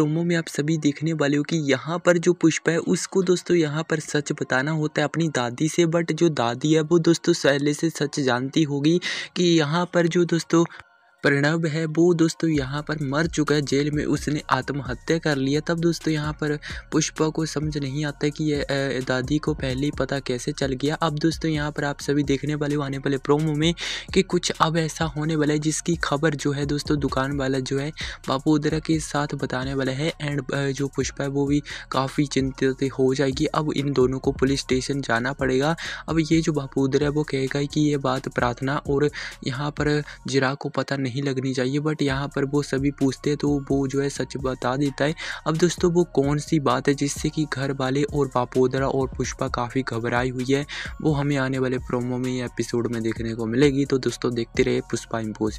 promo में आप सभी देखने वाले हो कि यहाँ पर जो पुष्पा है उसको दोस्तों यहाँ पर सच बताना होता है अपनी दादी से बट जो दादी है वो दोस्तों पहले से सच जानती होगी कि यहाँ पर जो दोस्तों प्रणव है वो दोस्तों यहाँ पर मर चुका है जेल में उसने आत्महत्या कर लिया तब दोस्तों यहाँ पर पुष्पा को समझ नहीं आता कि ये दादी को पहले ही पता कैसे चल गया अब दोस्तों यहाँ पर आप सभी देखने वाले हो आने वाले प्रोमो में कि कुछ अब ऐसा होने वाला है जिसकी खबर जो है दोस्तों दुकान वाला जो है बापू उदरा के साथ बताने वाला है एंड जो पुष्पा है वो भी काफ़ी चिंतित हो जाएगी अब इन दोनों को पुलिस स्टेशन जाना पड़ेगा अब ये जो बापू उदरा है वो कहेगा कि ये बात प्रार्थना और यहाँ पर जिरा को पता नहीं नहीं लगनी चाहिए बट यहाँ पर वो सभी पूछते हैं तो वो जो है सच बता देता है अब दोस्तों वो कौन सी बात है जिससे कि घर वाले और पापोदरा और पुष्पा काफ़ी घबराई हुई है वो हमें आने वाले प्रोमो में या एपिसोड में देखने को मिलेगी तो दोस्तों देखते रहे पुष्पा इम्पोसिबल